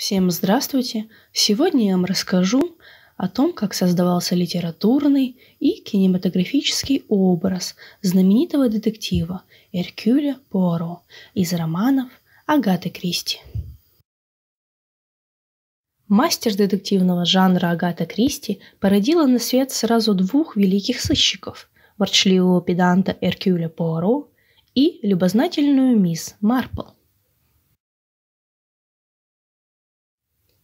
Всем здравствуйте! Сегодня я вам расскажу о том, как создавался литературный и кинематографический образ знаменитого детектива Эркюля Поро из романов Агаты Кристи. Мастер детективного жанра Агата Кристи породила на свет сразу двух великих сыщиков – ворчливого педанта Эркюля Пуаро и любознательную мисс Марпл –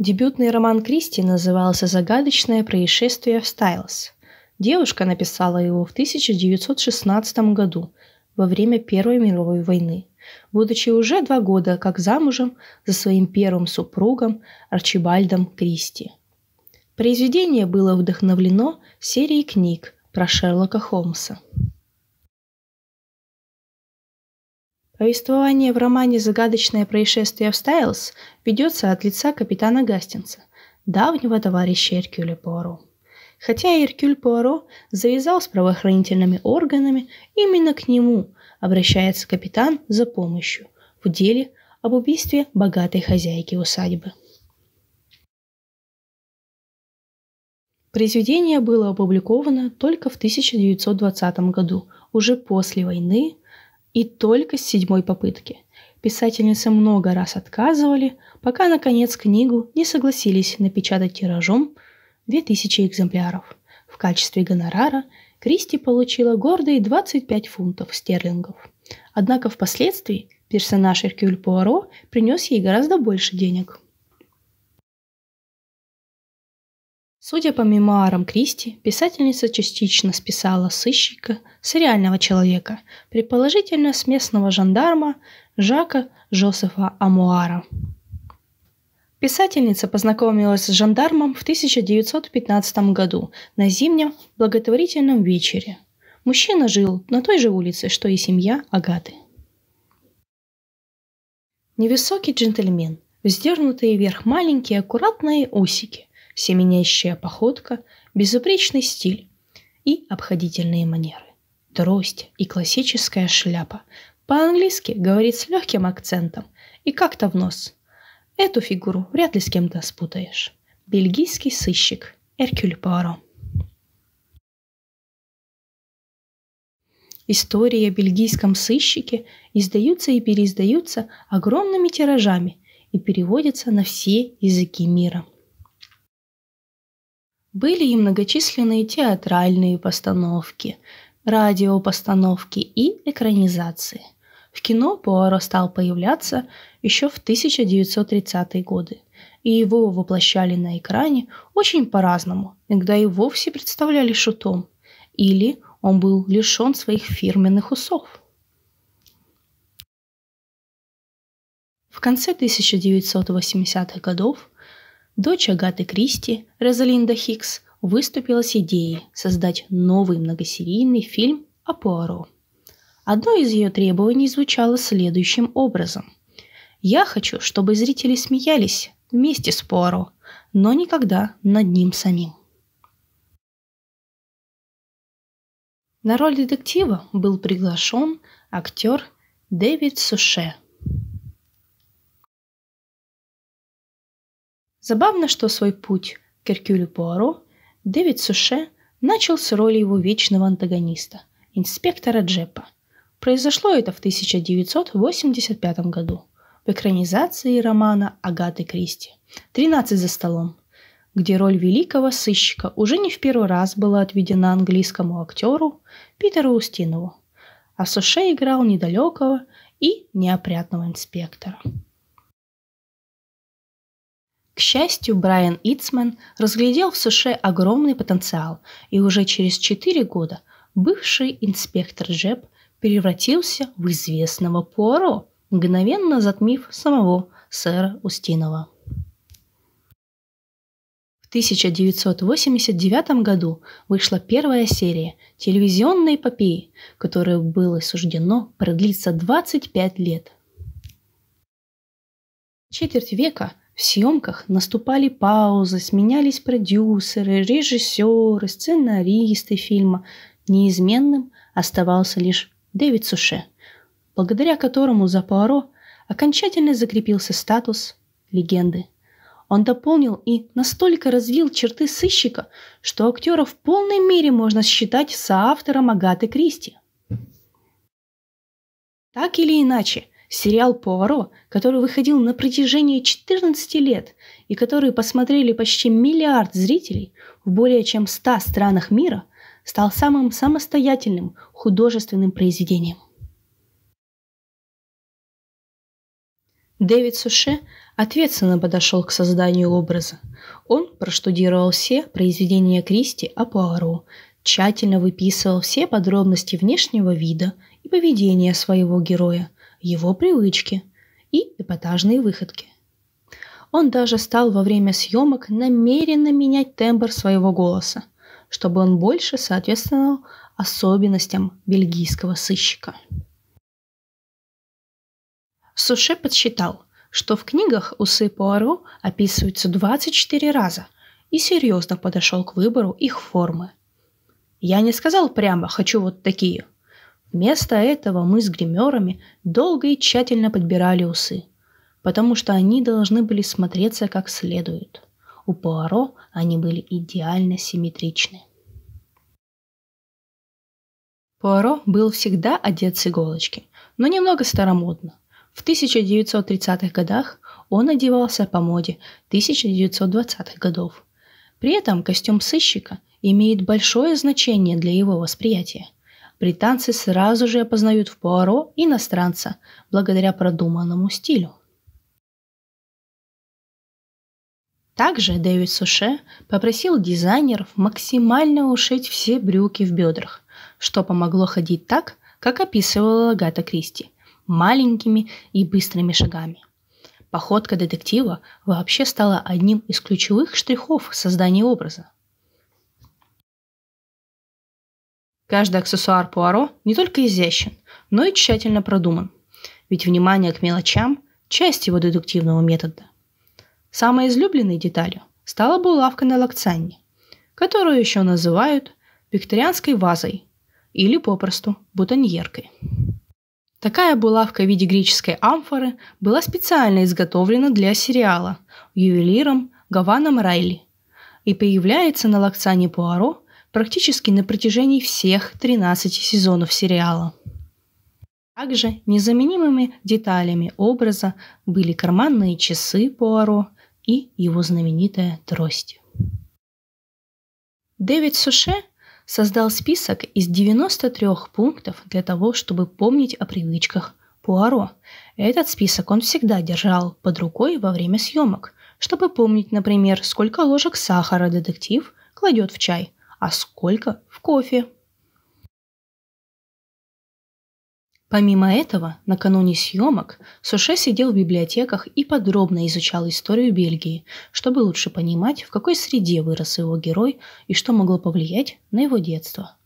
Дебютный роман Кристи назывался «Загадочное происшествие в Стайлс». Девушка написала его в 1916 году, во время Первой мировой войны, будучи уже два года как замужем за своим первым супругом Арчибальдом Кристи. Произведение было вдохновлено серией книг про Шерлока Холмса. Повествование в романе «Загадочное происшествие в Стайлз» ведется от лица капитана Гастинца, давнего товарища Эркюля Пуаро. Хотя Эркюль Пуаро завязал с правоохранительными органами, именно к нему обращается капитан за помощью в деле об убийстве богатой хозяйки усадьбы. Произведение было опубликовано только в 1920 году, уже после войны и только с седьмой попытки. Писательницы много раз отказывали, пока, наконец, книгу не согласились напечатать тиражом 2000 экземпляров. В качестве гонорара Кристи получила гордые 25 фунтов стерлингов. Однако впоследствии персонаж Эркюль Пуаро принес ей гораздо больше денег – Судя по мемуарам Кристи, писательница частично списала сыщика с реального человека, предположительно с местного жандарма Жака Жозефа Амуара. Писательница познакомилась с жандармом в 1915 году на зимнем благотворительном вечере. Мужчина жил на той же улице, что и семья Агаты. Невысокий джентльмен, вздернутые вверх маленькие аккуратные усики, Семенящая походка, безупречный стиль и обходительные манеры. Трость и классическая шляпа. По-английски говорит с легким акцентом и как-то в нос. Эту фигуру вряд ли с кем-то спутаешь. Бельгийский сыщик Эркюль Пуаро. Истории о бельгийском сыщике издаются и переиздаются огромными тиражами и переводятся на все языки мира. Были и многочисленные театральные постановки, радиопостановки и экранизации. В кино Пуаро стал появляться еще в 1930-е годы, и его воплощали на экране очень по-разному, иногда и вовсе представляли шутом, или он был лишен своих фирменных усов. В конце 1980-х годов Дочь Агаты Кристи, Розалинда Хикс, выступила с идеей создать новый многосерийный фильм о Пуаро. Одно из ее требований звучало следующим образом. «Я хочу, чтобы зрители смеялись вместе с Пуаро, но никогда над ним самим». На роль детектива был приглашен актер Дэвид Суше – Забавно, что свой путь к Эркюлю Пуаро Дэвид Суше начал с роли его вечного антагониста – инспектора Джепа. Произошло это в 1985 году в экранизации романа Агаты Кристи «13 за столом», где роль великого сыщика уже не в первый раз была отведена английскому актеру Питеру Устинову, а Суше играл недалекого и неопрятного инспектора. К счастью, Брайан Итсман разглядел в США огромный потенциал, и уже через 4 года бывший инспектор Джеб превратился в известного Пуаро, мгновенно затмив самого сэра Устинова. В 1989 году вышла первая серия телевизионной эпопеи, которая было суждено продлиться 25 лет. Четверть века в съемках наступали паузы, сменялись продюсеры, режиссеры, сценаристы фильма. Неизменным оставался лишь Дэвид Суше, благодаря которому за Пуаро окончательно закрепился статус легенды. Он дополнил и настолько развил черты сыщика, что актера в полной мере можно считать соавтором Агаты Кристи. Так или иначе, Сериал "Поваро", который выходил на протяжении 14 лет и который посмотрели почти миллиард зрителей в более чем 100 странах мира, стал самым самостоятельным художественным произведением. Дэвид Суше ответственно подошел к созданию образа. Он проштудировал все произведения Кристи о Пуаро, тщательно выписывал все подробности внешнего вида и поведения своего героя, его привычки и эпатажные выходки. Он даже стал во время съемок намеренно менять тембр своего голоса, чтобы он больше соответствовал особенностям бельгийского сыщика. Суше подсчитал, что в книгах усы Пуаро описываются 24 раза и серьезно подошел к выбору их формы. «Я не сказал прямо «хочу вот такие», Вместо этого мы с гримерами долго и тщательно подбирали усы, потому что они должны были смотреться как следует. У Пуаро они были идеально симметричны. Пуаро был всегда одет с иголочки, но немного старомодно. В 1930-х годах он одевался по моде 1920-х годов. При этом костюм сыщика имеет большое значение для его восприятия – британцы сразу же опознают в Пуаро иностранца благодаря продуманному стилю. Также Дэвид Суше попросил дизайнеров максимально ушить все брюки в бедрах, что помогло ходить так, как описывала Агата Кристи, маленькими и быстрыми шагами. Походка детектива вообще стала одним из ключевых штрихов создания образа – Каждый аксессуар Пуаро не только изящен, но и тщательно продуман. Ведь внимание к мелочам – часть его дедуктивного метода. Самой излюбленной деталью стала булавка на лакцанне, которую еще называют викторианской вазой или попросту бутоньеркой. Такая булавка в виде греческой амфоры была специально изготовлена для сериала ювелиром Гаваном Райли и появляется на лакцане Пуаро практически на протяжении всех 13 сезонов сериала. Также незаменимыми деталями образа были карманные часы Пуаро и его знаменитая трость. Дэвид Суше создал список из 93 пунктов для того, чтобы помнить о привычках Пуаро. Этот список он всегда держал под рукой во время съемок, чтобы помнить, например, сколько ложек сахара детектив кладет в чай – а сколько в кофе. Помимо этого, накануне съемок Суше сидел в библиотеках и подробно изучал историю Бельгии, чтобы лучше понимать, в какой среде вырос его герой и что могло повлиять на его детство.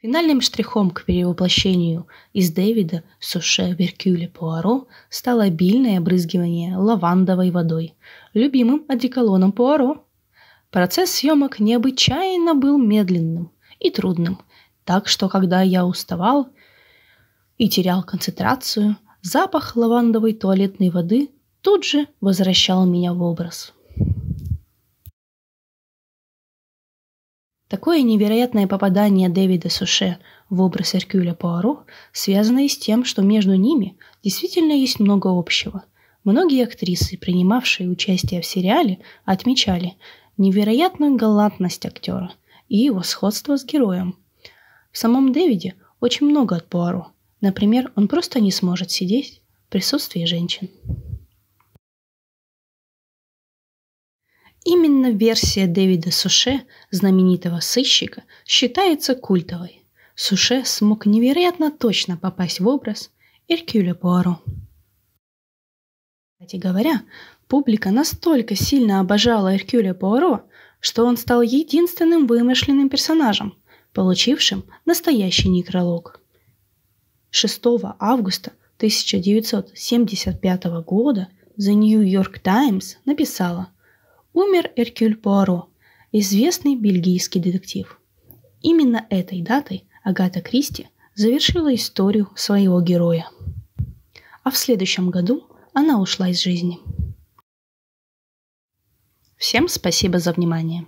Финальным штрихом к перевоплощению из Дэвида в Суше Веркюле Пуаро стало обильное обрызгивание лавандовой водой, любимым одеколоном Пуаро. Процесс съемок необычайно был медленным и трудным, так что, когда я уставал и терял концентрацию, запах лавандовой туалетной воды тут же возвращал меня в образ. Такое невероятное попадание Дэвида Суше в образ Эркюля Пуаро связано и с тем, что между ними действительно есть много общего. Многие актрисы, принимавшие участие в сериале, отмечали, невероятную галантность актера и его сходство с героем. В самом Дэвиде очень много от Пуаро. Например, он просто не сможет сидеть в присутствии женщин. Именно версия Дэвида Суше, знаменитого сыщика, считается культовой. Суше смог невероятно точно попасть в образ Эркюля Пуаро. Кстати говоря, Публика настолько сильно обожала Эркюля Пуаро, что он стал единственным вымышленным персонажем, получившим настоящий некролог. 6 августа 1975 года The New York Times написала «Умер Эркюль Пуаро, известный бельгийский детектив». Именно этой датой Агата Кристи завершила историю своего героя. А в следующем году она ушла из жизни. Всем спасибо за внимание.